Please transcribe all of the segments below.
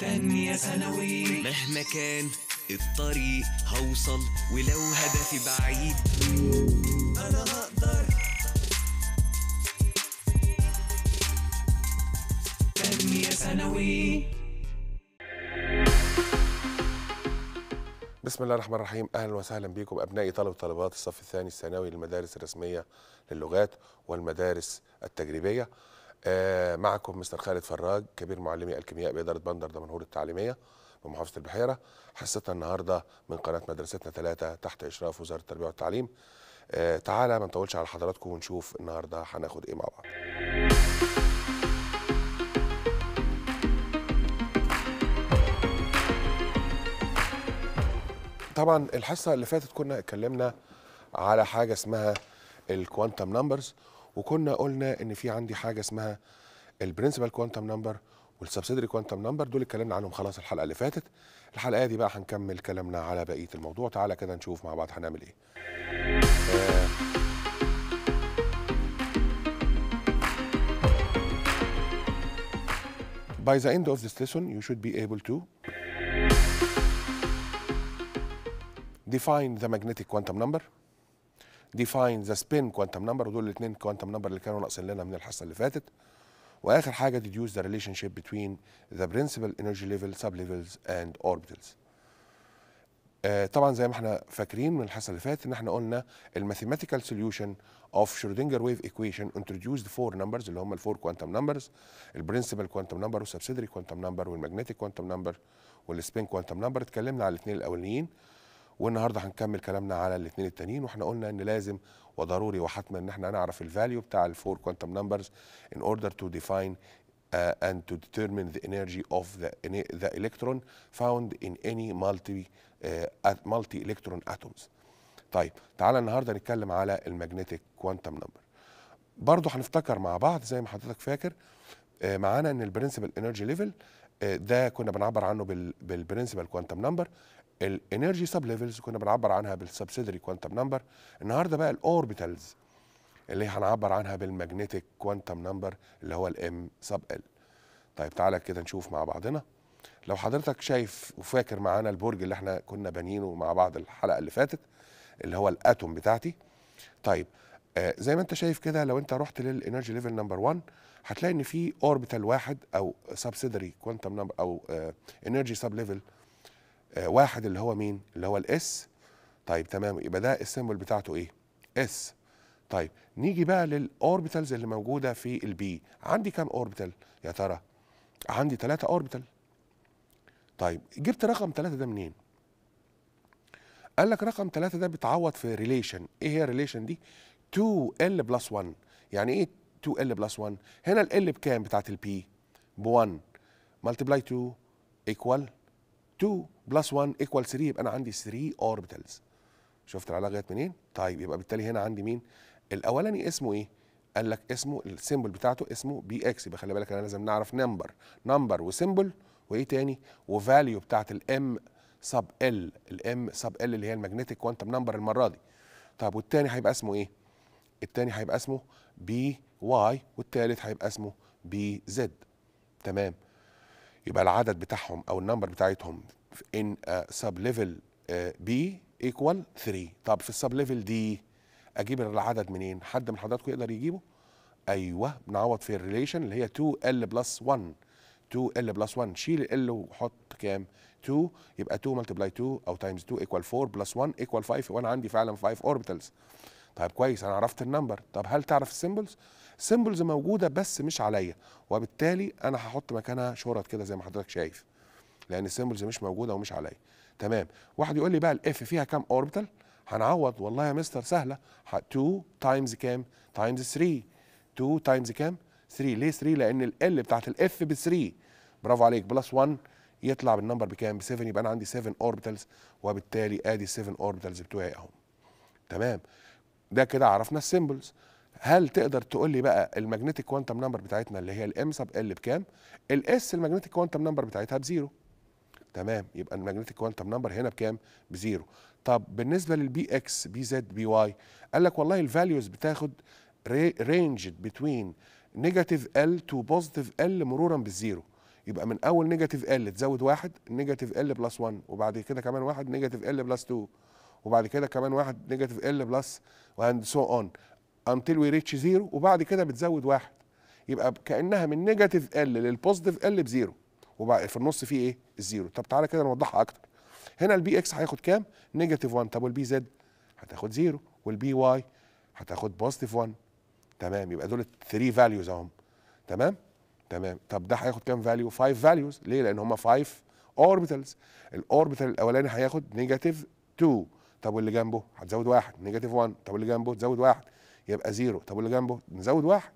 تانية ثانوي مهما كان الطريق هوصل ولو هدفي بعيد أنا هقدر تانية ثانوي بسم الله الرحمن الرحيم اهلا وسهلا بكم ابنائي طلب طلبات الصف الثاني الثانوي للمدارس الرسميه للغات والمدارس التجريبيه آه، معكم مستر خالد فراج كبير معلمي الكيمياء بإدارة بندر دمنهور التعليمية بمحافظة البحيرة حصتنا النهاردة من قناة مدرستنا ثلاثة تحت إشراف وزارة التربية والتعليم آه، تعالى ما نطولش على حضراتكم ونشوف النهاردة هناخد إيه مع بعض طبعا الحصة اللي فاتت كنا اتكلمنا على حاجة اسمها الكوانتم نمبرز وكنا قلنا ان في عندي حاجه اسمها البرنسبل كوانتم نمبر والسبسيدري كوانتم نمبر دول اتكلمنا عنهم خلاص الحلقه اللي فاتت الحلقه دي بقى هنكمل كلامنا على بقيه الموضوع تعالى كده نشوف مع بعض هنعمل ايه By the end of this lesson, you should be able to define the magnetic quantum number. ديفاين ذا سبين كوانتم نمبر ودول الاثنين كوانتم نمبر اللي كانوا ناقصين لنا من الحصه اللي فاتت واخر حاجه ديديوز ذا ريليشن شيب بتوين ذا برنسبل انرجي ليفل سب ليفلز اند اوربيتلز طبعا زي ما احنا فاكرين من الحصه اللي فاتت ان احنا قلنا الماثيماتيكال سوليوشن اوف شرودنجر ويف ايكويشن انتروديوسد فور نمبرز اللي هم الفور كوانتم نمبرز البرنسبل كوانتم نمبر والسبسيدري كوانتم نمبر والماجنتيك كوانتم نمبر والسبين كوانتم نمبر اتكلمنا على الاثنين الاولانيين والنهارده هنكمل كلامنا على الاثنين التانيين واحنا قلنا ان لازم وضروري وحتما ان احنا نعرف الفاليو بتاع الفور كوانتم نمبرز ان اوردر تو ديفاين اند and to determine the energy of the, فاوند electron found in any multi, اتومز uh, multi electron atoms. طيب تعالى النهارده نتكلم على الماجنتيك كوانتم نمبر برضه هنفتكر مع بعض زي ما حضرتك فاكر آه، معانا ان البرنسبل انرجي ليفل ده كنا بنعبر عنه بالبرنسبل كوانتم نمبر الانرجي سب ليفلز كنا بنعبر عنها بالسبسيدري كوانتم نمبر النهارده بقى الاوربيتالز اللي هنعبر عنها بالماجنتيك كوانتم نمبر اللي هو الام سب ال طيب تعالى كده نشوف مع بعضنا لو حضرتك شايف وفاكر معانا البرج اللي احنا كنا بانيينه مع بعض الحلقه اللي فاتت اللي هو الاتوم بتاعتي طيب آه زي ما انت شايف كده لو انت رحت للانرجي ليفل نمبر 1 هتلاقي ان في اوربيتال واحد او سبسيدري كوانتم نمبر او انرجي سب ليفل واحد اللي هو مين اللي هو الاس طيب تمام يبقى ده السيمبل بتاعته ايه اس طيب نيجي بقى للاوربيتالز اللي موجوده في البي عندي كام اوربيتال يا ترى عندي ثلاثة اوربيتال طيب جبت رقم ثلاثة ده منين قال لك رقم ثلاثة ده بيتعوض في ريليشن ايه هي الريليشن دي 2 ال بلس 1 يعني ايه 2L بلس 1 هنا ال بكام بتاعت ال P ب 1 ملتبلاي 2 ايكوال 2 بلس 1 ايكوال 3 يبقى انا عندي 3 اوربيتالز شفت العلاقه جت منين طيب يبقى بالتالي هنا عندي مين الاولاني اسمه ايه قال لك اسمه السيمبل بتاعته اسمه بي اكس يبقى خلي بالك انا لازم نعرف نمبر نمبر وسيمبل وايه تاني وفاليو بتاعت الام سب ال الام سب ال اللي هي الماجنتيك كوانتم نمبر المره دي طب والتاني هيبقى اسمه ايه التاني هيبقى اسمه بي واي والثالث هيبقى اسمه بي زد تمام يبقى العدد بتاعهم او النمبر بتاعتهم ان سب ليفل بي ايكوال 3 طب في السب ليفل دي اجيب العدد منين حد من حضراتكم يقدر يجيبه ايوه بنعوض في الريليشن اللي هي 2 ال بلس 1 2 ال بلس 1 شيل ال وحط كام 2 يبقى 2 ملتبلاي 2 او تايمز 2 ايكوال 4 بلس 1 ايكوال 5 وانا عندي فعلا 5 اوربيتالز طيب كويس انا عرفت النمبر طب هل تعرف السيمبلز سيمبلز موجوده بس مش عليا وبالتالي انا هحط مكانها شرط كده زي ما حضرتك شايف لان السيمبلز مش موجوده ومش عليا تمام واحد يقول لي بقى الاف فيها كام اوربيتال هنعوض والله يا مستر سهله 2 تايمز كام تايمز 3 2 تايمز كام 3 ليه 3 لان ال ال بتاعت الاف ب 3 برافو عليك بلس 1 يطلع بالنمبر بكام ب 7 يبقى انا عندي 7 اوربيتالز وبالتالي ادي 7 اوربيتالز بتوعي اهم تمام ده كده عرفنا السيمبلز هل تقدر تقول لي بقى الماجنتيك كوانتم نمبر بتاعتنا اللي هي الام سب ال بكام الاس الماجنتيك كوانتم نمبر بتاعتها بزيرو تمام يبقى الماجنتيك كوانتم نمبر هنا بكام بزيرو طب بالنسبه للبي اكس بي زد بي واي قال لك والله الفاليوز بتاخد رينج بتوين نيجاتيف ال تو بوزيتيف ال مرورا بالزيرو يبقى من اول نيجاتيف ال تزود واحد نيجاتيف ال بلس 1 وبعد كده كمان واحد نيجاتيف ال بلس 2 وبعد كده كمان واحد نيجاتيف ال بلس وهند سو اون انتل وي ريتش زيرو وبعد كده بتزود واحد يبقى كانها من نيجاتيف ال للبوزيتيف ال بزيرو وبعد في النص في ايه الزيرو طب تعالى كده نوضحها اكتر هنا البي اكس هياخد كام نيجاتيف 1 طب والبي زد هتاخد زيرو والبي واي هتاخد بوزيتيف 1 تمام يبقى دول 3 فاليوز اهم تمام تمام طب ده هياخد كام فاليو 5 فاليوز ليه لان هم 5 اوربيتالز الاوربيتال الاولاني هياخد نيجاتيف 2 طب واللي جنبه هتزود واحد نيجاتيف 1 طب واللي جنبه تزود واحد يبقى زيرو طب واللي جنبه نزود واحد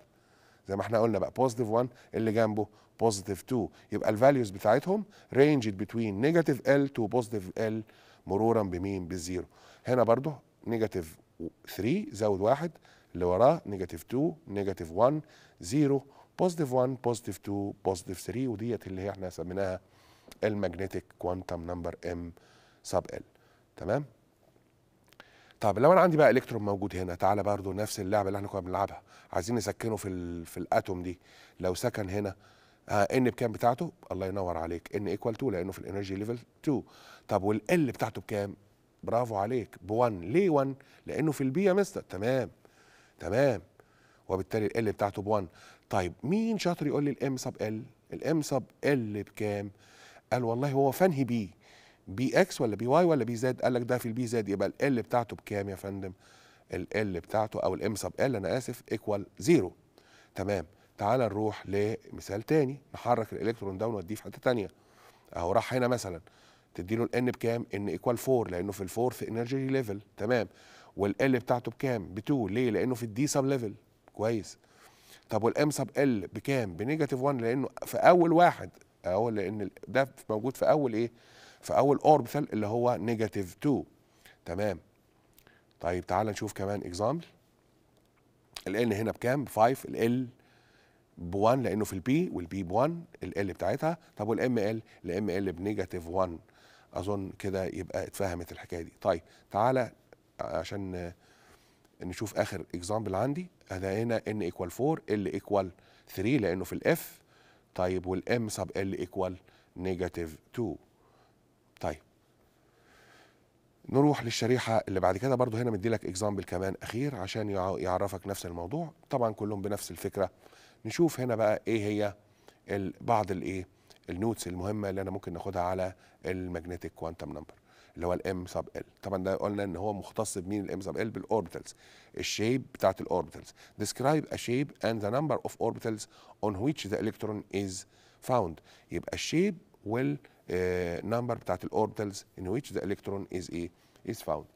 زي ما احنا قلنا بقى بوزيتيف 1 اللي جنبه بوزيتيف 2 يبقى الفاليوز بتاعتهم رينجد بتوين نيجاتيف ال تو بوزيتيف ال مرورا بمين بالزيرو هنا برضو نيجاتيف 3 زود واحد اللي وراه نيجاتيف 2 نيجاتيف 1 0 بوزيتيف 1 بوزيتيف 2 بوزيتيف 3 وديت اللي هي احنا سميناها الماجنتيك كوانتم نمبر ام سب ال تمام طب لو انا عندي بقى الكترون موجود هنا تعالى برضو نفس اللعبه اللي احنا كنا بنلعبها عايزين نسكنه في في الاتوم دي لو سكن هنا آه ان بكام بتاعته الله ينور عليك ان ايكوال 2 لانه في الانرجي ليفل 2 طب والال بتاعته بكام برافو عليك ب 1 ليه 1 لانه في البي يا مستر تمام تمام وبالتالي ال بتاعته ب 1 طيب مين شاطر يقول لي الام سب ال الام سب ال بكام قال والله هو فنهي بيه بي اكس ولا بي واي ولا بي زد قال لك ده في البي زد يبقى ال بتاعته بكام يا فندم ال بتاعته او الام سب ال انا اسف ايكوال زيرو تمام تعال نروح لمثال تاني نحرك الالكترون ده ونوديه في حته تانيه اهو راح هنا مثلا تدي له الان بكام ان ايكوال 4 لانه في الفورث انرجي ليفل تمام والال بتاعته بكام ب 2 ليه لانه في الدي سب ليفل كويس طب والام سب ال بكام بنيجاتيف 1 لانه في اول واحد اهو لان ده موجود في اول ايه في اول اوربيتال اللي هو نيجاتيف 2 تمام طيب تعال نشوف كمان اكزامبل ال هنا بكام ب 5 ال ب 1 لانه في البي والبي ب 1 ال بتاعتها طب والام ال الام ال بنيجاتيف 1 اظن كده يبقى اتفهمت الحكايه دي طيب تعالى عشان نشوف اخر اكزامبل عندي هذا هنا ان ايكوال 4 ال ايكوال 3 لانه في الاف طيب والام سب ال ايكوال نيجاتيف 2 طيب نروح للشريحة اللي بعد كده برضو هنا مديلك اكزامبل كمان أخير عشان يعرفك نفس الموضوع طبعا كلهم بنفس الفكرة نشوف هنا بقى إيه هي بعض الإيه النوتس المهمة اللي أنا ممكن ناخدها على الماجنتيك كوانتم نمبر اللي هو الام سب ال طبعا ده قلنا ان هو مختص بمين الام سب ال بالاوربيتالز الشيب بتاعت الاوربيتالز ديسكرايب ا شيب اند ذا نمبر اوف اوربيتالز اون ويتش ذا الكترون از فاوند يبقى الشيب وال نمبر آه، بتاعت الاوربيتالز ان ويتش ذا الكترون از ايه از فاوند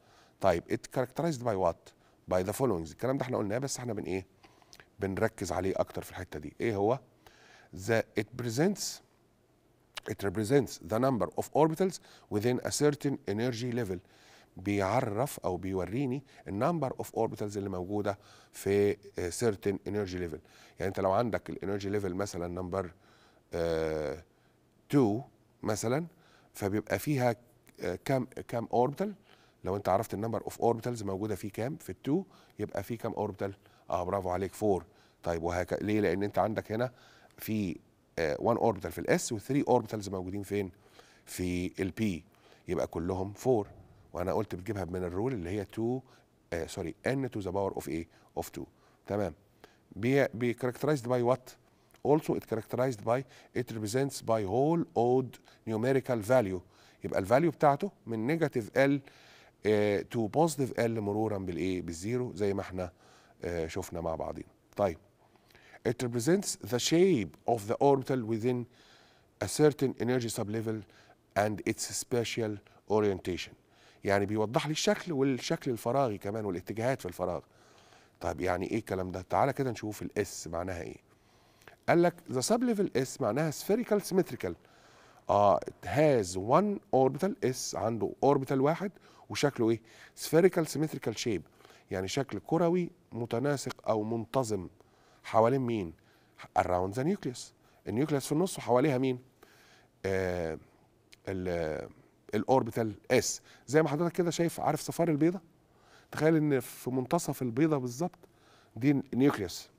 طيب ات كاركترايزد باي وات باي ذا فولوينجز الكلام ده احنا قلناه بس احنا بن ايه بنركز عليه اكتر في الحته دي ايه هو ذا ات بريزنتس it represents the number of orbitals within a certain energy level بيعرف او بيوريني النمبر اوف اوربيتالز اللي موجوده في سيرتن انرجي ليفل يعني انت لو عندك الانرجي ليفل مثلا نمبر 2 آه، مثلا فبيبقى فيها كام كام اوربيتال لو انت عرفت النمبر اوف اوربيتالز موجوده في كام في ال2 يبقى في كام اوربيتال اه برافو عليك 4 طيب وهك... ليه لان انت عندك هنا في 1 آه اوربيتال في الاس و3 اوربيتالز موجودين فين في البي يبقى كلهم 4 وانا قلت بتجيبها من الرول اللي هي 2 سوري ان تو ذا باور اوف ايه اوف 2 تمام بي بي كاركترايزد باي وات also it characterized by it represents by whole odd numerical value يبقى الفاليو بتاعته من نيجاتيف ال تو بوزيتيف ال مرورا بالايه بالزيرو زي ما احنا uh, شفنا مع بعضينا طيب it represents the shape of the orbital within a certain energy sublevel and its special orientation يعني بيوضح لي الشكل والشكل الفراغي كمان والاتجاهات في الفراغ طيب يعني ايه الكلام ده تعالى كده نشوف الاس معناها ايه قال لك ذا سب ليفل اس معناها سفيريكال سيمتريكال اه هاز وان اوربيتال اس عنده اوربيتال واحد وشكله ايه سفيريكال سيمتريكال شيب يعني شكل كروي متناسق او منتظم حوالين مين اراوند ذا نيوكليوس النيوكليوس في النص وحواليها مين آه الاوربيتال اس زي ما حضرتك كده شايف عارف صفار البيضه تخيل ان في منتصف البيضه بالظبط دي نيوكليوس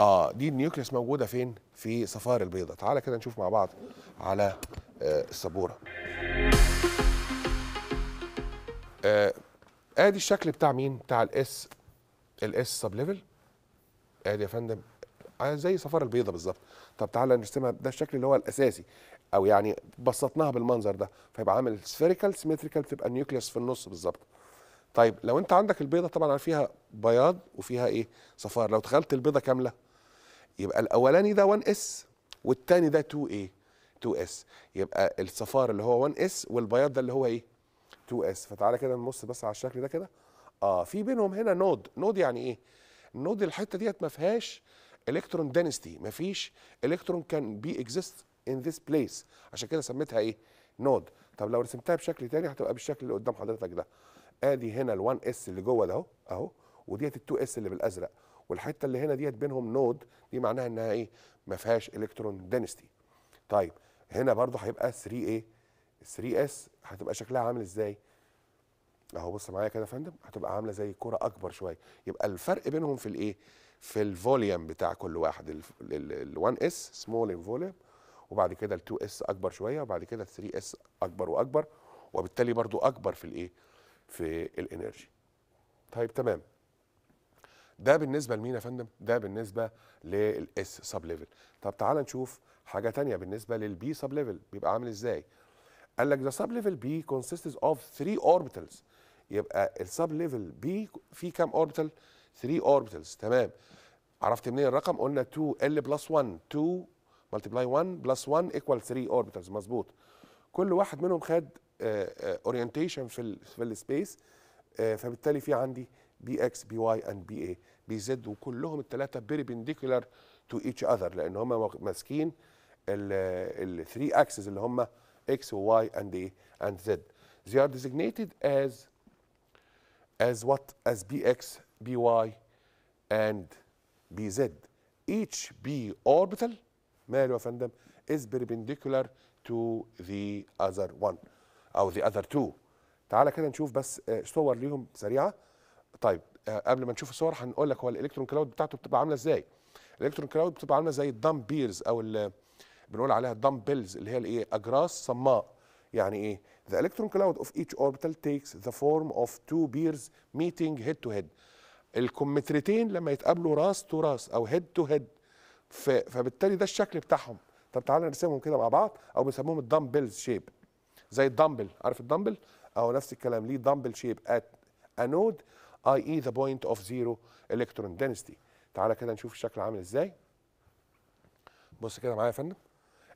اه دي النيوكليس موجوده فين في صفار البيضه تعالى كده نشوف مع بعض على آه السبوره آه ادي آه، الشكل بتاع مين بتاع الاس الاس سب ليفل ادي يا فندم آه، زي صفار البيضه بالظبط طب تعالى نرسمها ده الشكل اللي هو الاساسي او يعني بسطناها بالمنظر ده فيبقى عامل سفيريكال سيمتريكال تبقى النيوكليس في النص بالظبط طيب لو انت عندك البيضه طبعا فيها بياض وفيها ايه صفار لو تخيلت البيضه كامله يبقى الاولاني ده 1 اس والثاني ده 2 ايه 2 اس يبقى الصفار اللي هو 1 اس والبياض ده اللي هو ايه 2 اس فتعالى كده نبص بس على الشكل ده كده اه في بينهم هنا نود نود يعني ايه النود الحته ديت ما فيهاش الكترون دنسيتي ما فيش الكترون كان بي اكزيست ان ذيس بليس عشان كده سميتها ايه نود طب لو رسمتها بشكل تاني هتبقى بالشكل اللي قدام حضرتك ده ادي هنا ال1 اس اللي جوه ده اهو اهو وديت ال2 اس اللي بالازرق والحته اللي هنا ديت بينهم نود دي معناها انها ايه ما فيهاش الكترون دنستي طيب هنا برضو هيبقى 3 ايه 3 اس هتبقى شكلها عامل ازاي اهو بص معايا كده يا فندم هتبقى عامله زي كره اكبر شويه يبقى الفرق بينهم في الايه في الفوليوم بتاع كل واحد ال1 اس سمول فوليوم وبعد كده ال2 اس اكبر شويه وبعد كده ال3 اس اكبر واكبر وبالتالي برضو اكبر في الايه في الانرجي طيب تمام ده بالنسبه لمين يا فندم ده بالنسبه للاس سب ليفل طب تعال نشوف حاجه تانية بالنسبه للبي سب ليفل بيبقى عامل ازاي قال لك ذا سب ليفل بي consists اوف 3 اوربيتلز يبقى السب ليفل بي في كام اوربيتال 3 اوربيتلز تمام عرفت منين الرقم قلنا 2 ال بلس 1 2 ملتبلاي 1 بلس 1 ايكوال 3 اوربيتلز مظبوط كل واحد منهم خد اورينتيشن آه، آه، في في السبيس آه، فبالتالي في عندي بي اكس بي واي اند بي اي بي زد وكلهم الثلاثه بيربنديكولار تو ايتش اذر لان هم ماسكين ال 3 اكسس اللي هم اكس وواي اند اي اند زد زي ار ديزيجنيتد از از وات از بي اكس بي واي اند بي زد ايتش بي اوربيتال ماله يا فندم از بيربنديكولار to the other one او ذا اذر تو تعالى كده نشوف بس آه، صور ليهم سريعه طيب آه، قبل ما نشوف الصور هنقول لك هو الالكترون كلاود بتاعته بتبقى عامله ازاي الالكترون كلاود بتبقى عامله زي الدم بيرز او بنقول عليها الدم بيلز اللي هي الايه اجراس صماء يعني ايه the electron cloud of each orbital takes the form of two bears meeting head to head الكمترتين لما يتقابلوا راس تو راس او هيد تو هيد فبالتالي ده الشكل بتاعهم طب تعالى نرسمهم كده مع بعض او بنسموهم بيلز شيب زي الدمبل عارف الدمبل اهو نفس الكلام ليه دمبل شيب ات انود اي اي ذا بوينت اوف زيرو الكترون دنسيتي تعالى كده نشوف الشكل عامل ازاي بص كده معايا يا فندم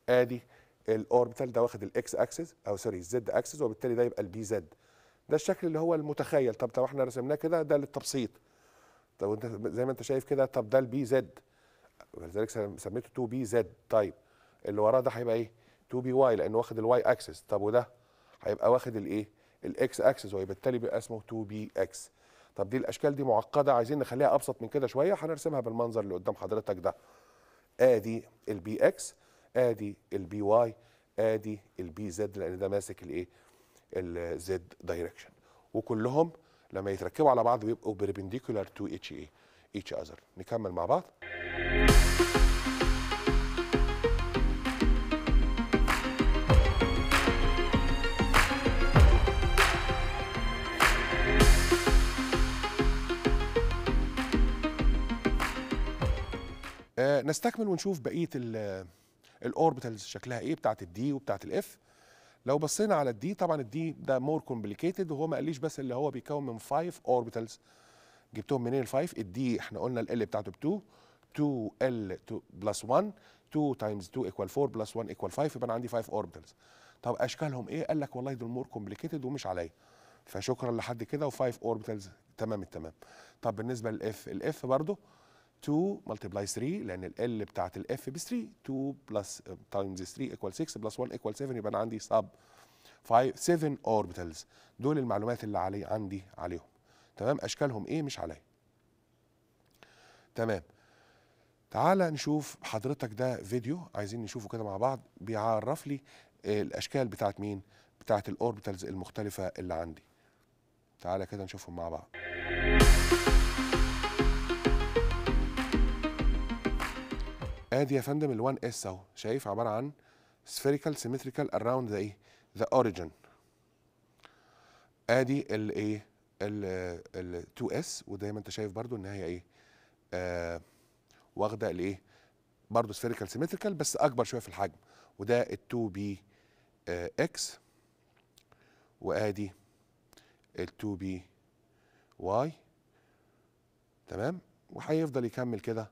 ادي الاوربيتال ده واخد الاكس اكسس او سوري الزد اكسس وبالتالي ده يبقى البي زد ده الشكل اللي هو المتخيل طب طب احنا رسمناه كده ده للتبسيط طب انت زي ما انت شايف كده طب ده البي زد ولذلك سميته 2 بي زد طيب اللي وراه ده هيبقى ايه 2 بي واي لانه واخد الواي اكسس طب وده هيبقى واخد الايه الاكس اكسس وبالتالي بيبقى اسمه 2 بي اكس طب دي الاشكال دي معقده عايزين نخليها ابسط من كده شويه هنرسمها بالمنظر اللي قدام حضرتك ده ادي البي اكس ادي البي واي ادي البي زد لان ده ماسك الايه الزد دايركشن وكلهم لما يتركبوا على بعض بيبقوا بربنديكولار تو اتش اي اتش اذر نكمل مع بعض آه، نستكمل ونشوف بقيه الاوربيتالز آه، شكلها ايه بتاعت الدي وبتاعت الاف لو بصينا على الدي طبعا الدي ده مور كومبليكيتد وهو ما قاليش بس اللي هو بيكون من 5 اوربيتالز جبتهم منين ال 5 الدي احنا قلنا ال بتاعته ب 2 2 ال بلس 1 2 تايمز 2 ايكوال 4 بلس 1 ايكوال 5 يبقى انا عندي 5 اوربيتالز طب اشكالهم ايه قال لك والله دول مور كومبليكيتد ومش عليا فشكرا لحد كده و5 اوربيتالز تمام التمام طب بالنسبه للاف الاف برضه 2 ملتبلاي 3 لان ال L بتاعت الاف ب 3 2 بلس تايمز 3 ايكوال 6 بلس 1 ايكوال 7 يبقى انا عندي سب 5 7 اوربيتالز دول المعلومات اللي علي عندي عليهم تمام اشكالهم ايه مش عليا تمام تعالى نشوف حضرتك ده فيديو عايزين نشوفه كده مع بعض بيعرف لي الاشكال بتاعت مين بتاعت الاوربيتالز المختلفه اللي عندي تعالى كده نشوفهم مع بعض ادي يا فندم ال1 اس اهو شايف عباره عن spherical symmetrical around the ايه the origin ادي الايه ال 2 اس وزي ما انت شايف برضو ان هي ايه آه، واخده الايه برضو سفيريكال سيمتريكال بس اكبر شويه في الحجم وده ال 2 بي اكس وادي ال 2 بي واي تمام وهيفضل يكمل كده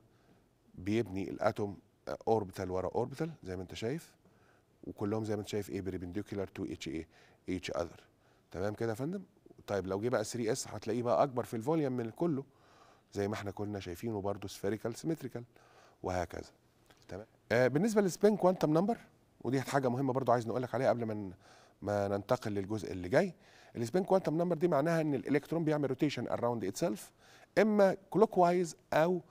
بيبني الاتوم اوربيتال آه، ورا اوربيتال زي ما انت شايف وكلهم زي ما انت شايف ايه بريبنديكولار تو اتش ايه اتش اذر تمام كده يا فندم طيب لو جه بقى 3 اس هتلاقيه بقى اكبر في الفوليوم من كله زي ما احنا كنا شايفينه برضه سفيريكال سيمتريكال وهكذا تمام آه بالنسبه للسبين كوانتم نمبر ودي حاجه مهمه برضه عايز نقول لك عليها قبل ما ما ننتقل للجزء اللي جاي السبين كوانتم نمبر دي معناها ان الالكترون بيعمل روتيشن اراوند اتسلف اما كلوك وايز او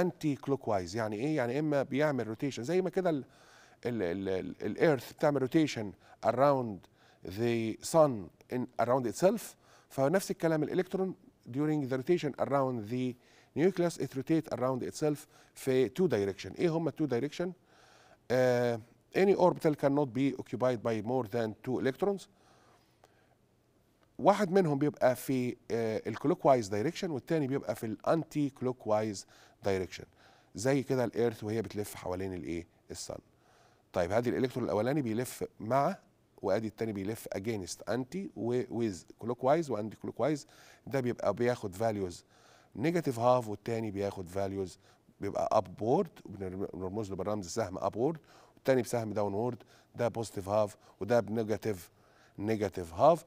انتي كلوك وايز يعني ايه يعني اما بيعمل روتيشن زي ما كده الايرث بتعمل روتيشن اراوند ذا sun in around itself فنفس الكلام الالكترون during the rotation around the nucleus it rotates around itself في two direction ايه هما two direction uh, any orbital cannot be occupied by more than two electrons واحد منهم بيبقى في الكلوك وايز دايركشن والتاني بيبقى في الانتي كلوك وايز دايركشن زي كده الايرث وهي بتلف حوالين الايه الصن طيب هذه الالكترون الاولاني بيلف مع وادي التاني بيلف اجينست انتي وويز كلوك وايز وانتي كلوك وايز ده بيبقى بياخد فاليوز نيجاتيف هاف والتاني بياخد فاليوز بيبقى اب بورد بنرمز له بالرمز سهم اب بورد والتاني بسهم داون وورد ده بوزيتيف هاف وده بنيجاتيف نيجاتيف هاف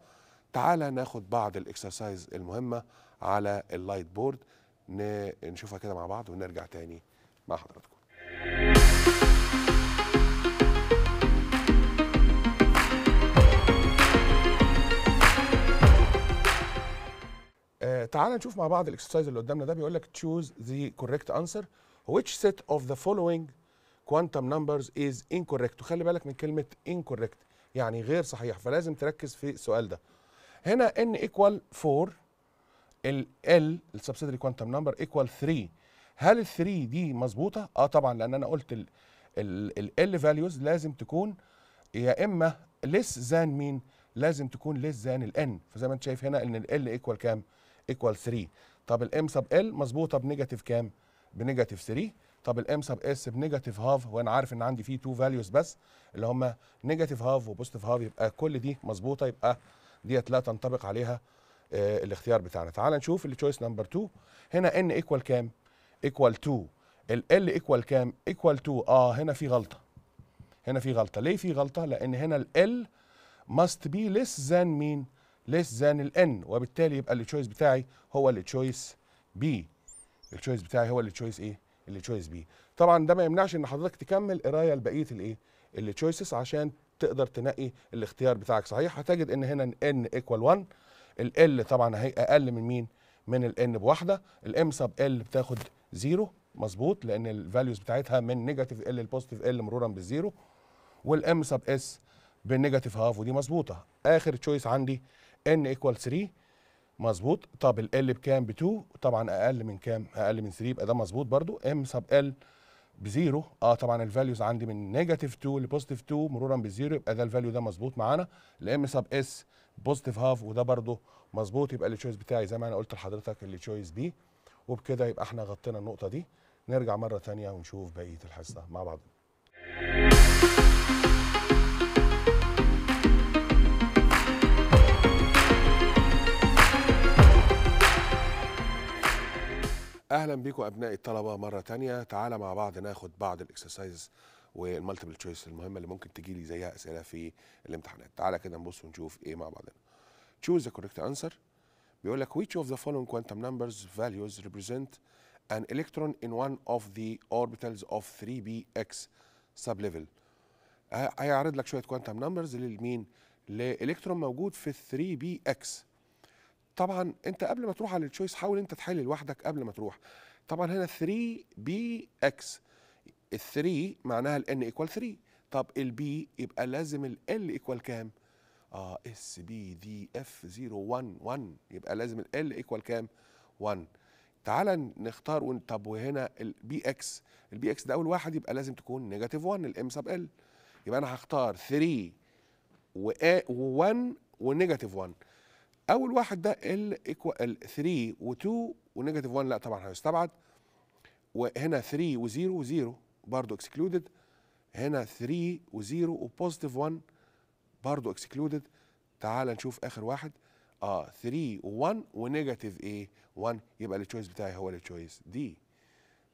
تعالى ناخد بعض الاكسرسايز المهمه على اللايت بورد نشوفها كده مع بعض ونرجع تاني مع حضراتكم آه، تعالى تعال نشوف مع بعض الاكسرسايز اللي قدامنا ده بيقول لك تشوز ذا كوريكت انسر which set of the following quantum numbers is incorrect وخلي بالك من كلمه incorrect يعني غير صحيح فلازم تركز في السؤال ده هنا ان ايكوال 4 ال ال سبسيدري كوانتم نمبر ايكوال 3 هل ال 3 دي مظبوطه اه طبعا لان انا قلت ال ال ال فاليوز لازم تكون يا اما ليس ذان مين لازم تكون ليس ذان n فزي ما انت شايف هنا ان ال ال ايكوال كام ايكوال 3 طب الام سب ال مظبوطه بنيجاتيف كام بنيجاتيف 3 طب الام سب اس بنيجاتيف هاف وانا عارف ان عندي فيه تو فاليوز بس اللي هم نيجاتيف هاف وبوزيتيف هاف يبقى كل دي مظبوطه يبقى ديت لا تنطبق عليها آه، الاختيار بتاعنا تعال نشوف التشويس نمبر 2 هنا ان ايكوال كام ايكوال 2 ال ايكوال كام ايكوال 2 اه هنا في غلطه هنا في غلطه ليه في غلطه لان هنا ال ال must be less than مين less than ال n وبالتالي يبقى التشويس بتاعي هو التشويس بي التشويس بتاعي هو التشويس ايه التشويس بي طبعا ده ما يمنعش ان حضرتك تكمل قرايه لبقيه الايه التشويسز عشان تقدر تنقي الاختيار بتاعك صحيح هتجد ان هنا ان ايكوال 1 ال ال طبعا هي اقل من مين من ال ان بواحده الام سب ال بتاخد زيرو مظبوط لان الفاليوز بتاعتها من نيجاتيف ال لبوزيتيف ال مرورا بالزيرو والام سب اس بالنيجاتيف هاف ودي مظبوطه اخر تشويس عندي ان ايكوال 3 مظبوط طب ال ال بكام ب 2 طبعا اقل من كام اقل من 3 يبقى ده مظبوط برده ام سب ال بزيرو اه طبعا الفاليوز عندي من نيجاتيف 2 لبوزيتيف 2 مرورا بزيرو يبقى ده الفاليو ده مظبوط معانا الام سب اس بوزيتيف هاف وده برضو مظبوط يبقى التشويس بتاعي زي ما انا قلت لحضرتك التشويس بي وبكده يبقى احنا غطينا النقطه دي نرجع مره ثانيه ونشوف بقيه الحصه مع بعض اهلا بيكم ابناء الطلبه مره تانية تعالى مع بعض ناخد بعض الاكسرسايز والمالتيبل تشويس المهمه اللي ممكن تجي لي زيها اسئله في الامتحانات تعالى كده نبص ونشوف ايه مع بعضنا تشوز ذا كوركت انسر بيقول لك which of the following quantum numbers values represent an electron in one of the orbitals of 3bx sublevel هيعرض لك شويه كوانتم نمبرز للمين لالكترون موجود في 3 بي اكس طبعا انت قبل ما تروح على التشويس حاول انت تحل لوحدك قبل ما تروح طبعا هنا 3 بي اكس ال 3 معناها ال ان ايكوال 3 طب البي يبقى لازم ال ال ايكوال كام اه اس بي دي اف 0 1 1 يبقى لازم ال ال ايكوال كام 1 تعالى نختار ون... طب وهنا البي اكس البي اكس ده اول واحد يبقى لازم تكون نيجاتيف 1 الام سب ال يبقى انا هختار 3 و 1 ونيجاتيف 1 اول واحد ده ال 3 و2 ونيجاتيف 1 لا طبعا هيستبعد وهنا 3 و0 و0 برضه اكسكلودد هنا 3 و0 وبوزيتيف 1 برضه اكسكلودد تعال نشوف اخر واحد اه 3 و1 ونيجاتيف ايه 1 يبقى التشويس بتاعي هو التشويس دي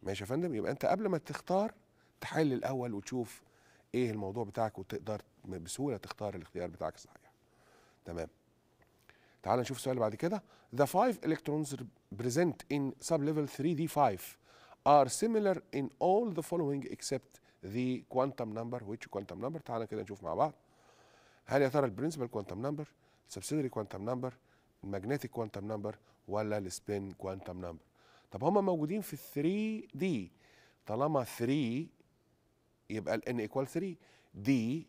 ماشي يا فندم يبقى انت قبل ما تختار تحل الاول وتشوف ايه الموضوع بتاعك وتقدر بسهوله تختار الاختيار بتاعك الصحيح تمام تعال نشوف السؤال اللي بعد كده the five electrons present in sublevel 3d 5 are similar in all the following except the quantum number which quantum number تعال كده نشوف مع بعض هل يا ترى البرنسبل كوانتم نمبر السبسيدري كوانتم نمبر الماجنتيك كوانتم نمبر ولا السبين كوانتم نمبر طب هما موجودين في 3 دي طالما 3 يبقى ال n equal 3 دي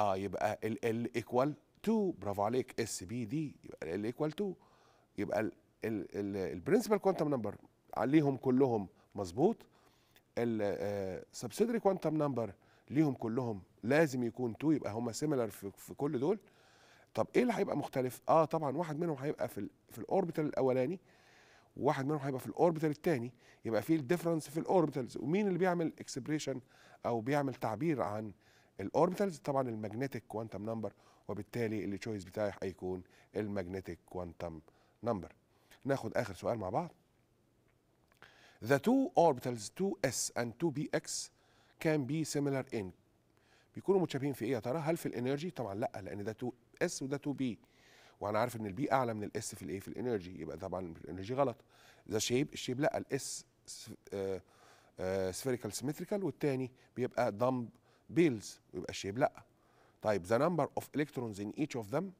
اه يبقى ال l equal 2 برافو عليك اس بي دي يبقى ال ايكوال 2 يبقى البرنسبال كوانتم نمبر عليهم كلهم مظبوط السبسيدري كوانتم نمبر ليهم كلهم لازم يكون 2 يبقى هما سيميلر في, في كل دول طب ايه اللي هيبقى مختلف اه طبعا واحد منهم هيبقى في ال في الاوربيتال الاولاني وواحد منهم هيبقى في الاوربيتال الثاني يبقى في الديفرنس في الاوربيتالز ومين اللي بيعمل اكسبريشن او بيعمل تعبير عن الاوربيتالز طبعا الماجنتيك كوانتم نمبر وبالتالي التشويس بتاعي هيكون الماجنتيك كوانتم نمبر ناخد اخر سؤال مع بعض The two orbitals 2s and 2bx can be similar in بيكونوا متشابهين في ايه يا ترى؟ هل في الانرجي؟ طبعا لا لان ده 2s وده 2b وانا عارف ان البي اعلى من الاس في الايه؟ في الانرجي يبقى طبعا الانرجي غلط. ذا شيب الشيب لا الاس سفيريكال سيمتريكال والتاني بيبقى دمب بيلز ويبقى الشيب لا. طيب ذا نمبر اوف الكترونز ان ايتش اوف ذم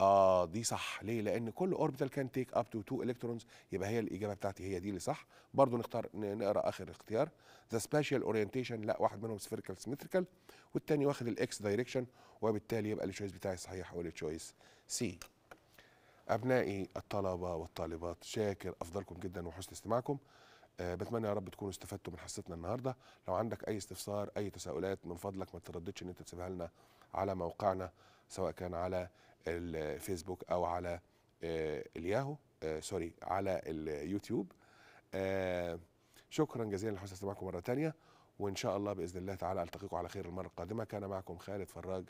اه دي صح ليه لان كل اوربيتال كان تيك اب تو 2 الكترونز يبقى هي الاجابه بتاعتي هي دي اللي صح برضو نختار نقرا اخر اختيار ذا سبيشال اورينتيشن لا واحد منهم سفيريكال سيمتريكال والتاني واخد الاكس دايركشن وبالتالي يبقى التشويس بتاعي صحيح هو التشويس سي ابنائي الطلبه والطالبات شاكر افضلكم جدا وحسن استماعكم آه، بتمنى يا رب تكونوا استفدتوا من حصتنا النهارده لو عندك اي استفسار اي تساؤلات من فضلك ما ترددش ان انت تسيبها لنا على موقعنا سواء كان على الفيسبوك او على آه، الياهو آه، سوري على اليوتيوب شكرا جزيلا لحسن استماعكم مره ثانيه وان شاء الله باذن الله تعالى التقيكم على خير المره القادمه كان معكم خالد فراج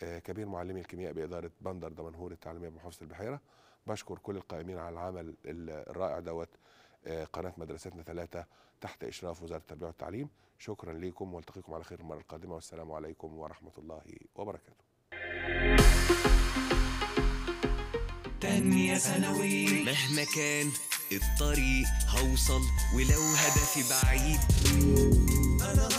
كبير معلمي الكيمياء باداره بندر دمنهور التعليميه بمحافظه البحيره بشكر كل القائمين على العمل الرائع دوت آه، قناة مدرستنا ثلاثة تحت إشراف وزارة التربية والتعليم شكرا لكم والتقيكم على خير المرة القادمة والسلام عليكم ورحمة الله وبركاته تانية ثانوي مهما كان الطريق هوصل ولو هدفي بعيد أنا